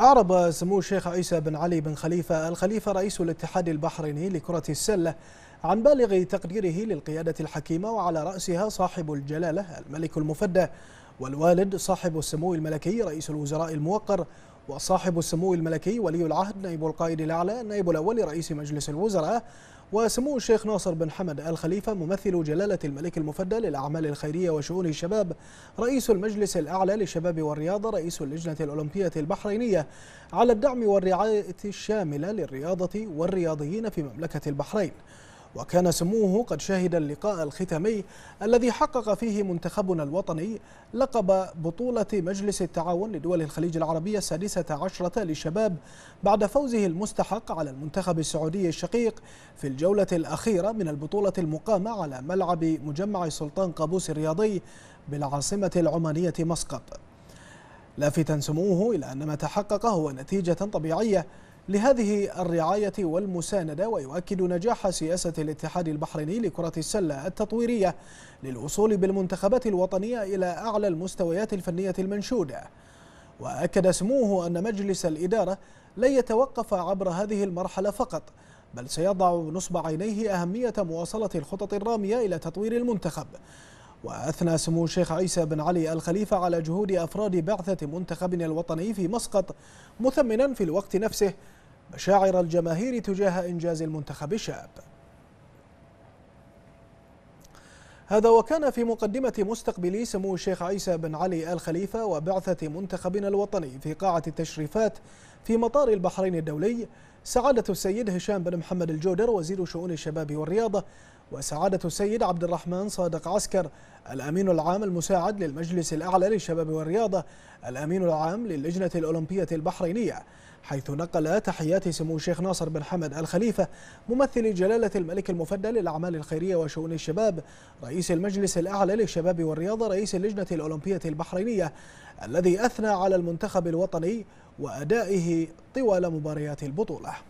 أعرب سمو الشيخ عيسى بن علي بن خليفة الخليفة رئيس الاتحاد البحريني لكرة السلة عن بالغ تقديره للقيادة الحكيمة وعلى رأسها صاحب الجلالة الملك المفدى والوالد صاحب السمو الملكي رئيس الوزراء الموقر وصاحب السمو الملكي ولي العهد نائب القائد الأعلى النائب الأول رئيس مجلس الوزراء وسمو الشيخ ناصر بن حمد الخليفة ممثل جلالة الملك المفدى للأعمال الخيرية وشؤون الشباب رئيس المجلس الأعلى للشباب والرياضة رئيس اللجنة الأولمبية البحرينية على الدعم والرعاية الشاملة للرياضة والرياضيين في مملكة البحرين وكان سموه قد شهد اللقاء الختامي الذي حقق فيه منتخبنا الوطني لقب بطولة مجلس التعاون لدول الخليج العربية السادسة عشرة للشباب بعد فوزه المستحق على المنتخب السعودي الشقيق في الجولة الأخيرة من البطولة المقامة على ملعب مجمع سلطان قابوس الرياضي بالعاصمة العمانية مسقط لافتا سموه إلى أن ما تحقق هو نتيجة طبيعية لهذه الرعاية والمساندة ويؤكد نجاح سياسة الاتحاد البحريني لكرة السلة التطويرية للوصول بالمنتخبات الوطنية إلى أعلى المستويات الفنية المنشودة وأكد سموه أن مجلس الإدارة لن يتوقف عبر هذه المرحلة فقط بل سيضع نصب عينيه أهمية مواصلة الخطط الرامية إلى تطوير المنتخب وأثنى سمو الشيخ عيسى بن علي الخليفة على جهود أفراد بعثة منتخبنا الوطني في مسقط مثمنا في الوقت نفسه مشاعر الجماهير تجاه إنجاز المنتخب الشاب هذا وكان في مقدمة مستقبلي سمو الشيخ عيسى بن علي آل خليفة وبعثة منتخبنا الوطني في قاعة التشريفات في مطار البحرين الدولي سعادة السيد هشام بن محمد الجودر وزير شؤون الشباب والرياضة وسعادة السيد عبد الرحمن صادق عسكر الأمين العام المساعد للمجلس الأعلى للشباب والرياضة الأمين العام للجنة الأولمبية البحرينية حيث نقل تحيات سمو الشيخ ناصر بن حمد الخليفة ممثل جلالة الملك المفدى للأعمال الخيرية وشؤون الشباب رئيس المجلس الأعلى للشباب والرياضة رئيس اللجنة الأولمبية البحرينية الذي أثنى على المنتخب الوطني وأدائه طوال مباريات البطولة